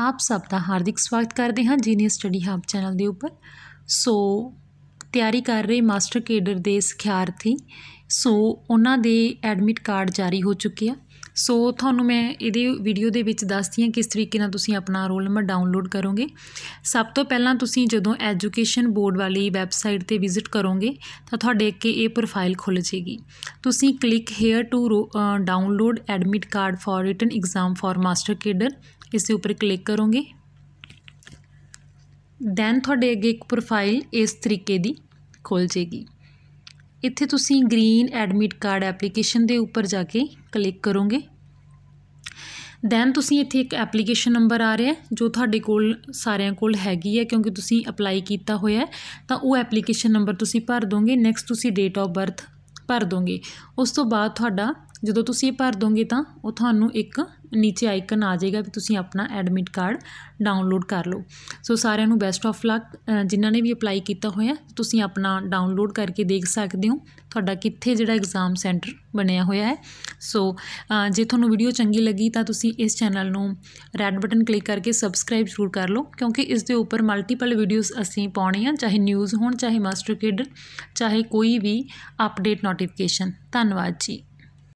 ਆਪ ਸਭ ਦਾ ਹਾਰਦਿਕ ਸਵਾਗਤ ਕਰਦੇ ਹਾਂ ਜੀਨੀਅਸ ਸਟੱਡੀ ਹੱਬ ਚੈਨਲ ਦੇ ਉੱਪਰ ਸੋ ਤਿਆਰੀ ਕਰ ਰਹੇ ਮਾਸਟਰ ਕੇਡਰ ਦੇ ਸਿਖਿਆਰਥੀ ਸੋ ਉਹਨਾਂ ਦੇ ਐਡਮਿਟ ਕਾਰਡ ਜਾਰੀ ਹੋ ਚੁੱਕੇ ਆ ਸੋ ਤੁਹਾਨੂੰ ਮੈਂ ਇਹਦੇ ਵੀਡੀਓ ਦੇ ਵਿੱਚ ਦੱਸਦੀ ਹਾਂ ਕਿਸ ਤਰੀਕੇ ਨਾਲ ਤੁਸੀਂ ਆਪਣਾ ਰੋਲ ਨੰਬਰ ਡਾਊਨਲੋਡ ਕਰੋਗੇ ਸਭ ਤੋਂ ਪਹਿਲਾਂ ਤੁਸੀਂ ਜਦੋਂ ਐਜੂਕੇਸ਼ਨ ਬੋਰਡ ਵਾਲੀ ਵੈਬਸਾਈਟ ਤੇ ਵਿਜ਼ਿਟ ਕਰੋਗੇ ਤਾਂ ਤੁਹਾਡੇ ਅੱਗੇ ਇਹ ਪ੍ਰੋਫਾਈਲ ਖੁੱਲ ਜੇਗੀ ਤੁਸੀਂ click here to download admit card for written exam for master cadre ਇਸ ਦੇ ਉੱਪਰ ਕਲਿੱਕ ਕਰੋਗੇ ਦੈਨ ਤੁਹਾਡੇ ਅੱਗੇ ਇੱਕ ਪ੍ਰੋਫਾਈਲ ਇਸ ਤਰੀਕੇ ਦੀ ਖੁੱਲ ਜੇਗੀ ਇੱਥੇ ਤੁਸੀਂ ਗ੍ਰੀਨ ਐਡਮਿਟ ਕਾਰਡ ਐਪਲੀਕੇਸ਼ਨ ਦੇ ਉੱਪਰ ਜਾ ਕੇ ਕਲਿੱਕ ਕਰੋਗੇ ਦੈਨ ਤੁਸੀਂ ਇੱਥੇ ਇੱਕ ਐਪਲੀਕੇਸ਼ਨ ਨੰਬਰ ਆ ਰਿਹਾ ਜੋ ਤੁਹਾਡੇ ਕੋਲ ਸਾਰਿਆਂ ਕੋਲ ਹੈਗੀ ਹੈ ਕਿਉਂਕਿ ਤੁਸੀਂ ਅਪਲਾਈ ਕੀਤਾ ਹੋਇਆ ਤਾਂ ਉਹ ਐਪਲੀਕੇਸ਼ਨ ਨੰਬਰ ਤੁਸੀਂ ਭਰ ਦੋਗੇ ਨੈਕਸਟ ਤੁਸੀਂ ਡੇਟ ਆਫ ਬਰਥ ਭਰ ਦੋਗੇ ਉਸ ਤੋਂ ਬਾਅਦ ਤੁਹਾਡਾ ਜਦੋਂ ਤੁਸੀਂ ਇਹ ਭਰ ਦੋਗੇ ਤਾਂ ਉਹ ਤੁਹਾਨੂੰ ਇੱਕ ਨੀਚੇ ਆਈਕਨ ਆ ਜਾਏਗਾ ਵੀ ਤੁਸੀਂ ਆਪਣਾ ਐਡਮਿਟ ਕਾਰਡ ਡਾਊਨਲੋਡ ਕਰ ਲਓ ਸੋ ਸਾਰਿਆਂ ਨੂੰ ਬੈਸਟ ਆਫ ਲੱਕ ਜਿਨ੍ਹਾਂ ਨੇ ਵੀ ਅਪਲਾਈ ਕੀਤਾ ਹੋਇਆ ਤੁਸੀਂ ਆਪਣਾ ਡਾਊਨਲੋਡ ਕਰਕੇ ਦੇਖ ਸਕਦੇ ਹੋ ਤੁਹਾਡਾ ਕਿੱਥੇ ਜਿਹੜਾ ਐਗਜ਼ਾਮ ਸੈਂਟਰ ਬਣਿਆ ਹੋਇਆ ਹੈ ਸੋ ਜੇ ਤੁਹਾਨੂੰ ਵੀਡੀਓ ਚੰਗੀ ਲੱਗੀ ਤਾਂ ਤੁਸੀਂ ਇਸ ਚੈਨਲ ਨੂੰ ਰੈੱਡ ਬਟਨ ਕਲਿੱਕ ਕਰਕੇ ਸਬਸਕ੍ਰਾਈਬ ਜ਼ਰੂਰ ਕਰ ਲਓ ਕਿਉਂਕਿ ਇਸ ਦੇ ਉੱਪਰ ਮਲਟੀਪਲ ਵੀਡੀਓਜ਼ ਅਸੀਂ ਪਾਉਣੇ ਆ ਚਾਹੇ ਨਿਊਜ਼ ਹੋਣ ਚਾਹੇ ਮਾਸਟਰ ਕਿਡ ਚਾਹੇ ਕੋਈ ਵੀ ਅਪਡੇਟ ਨੋਟੀਫਿਕੇਸ਼ਨ ਧੰਨਵਾਦ ਜੀ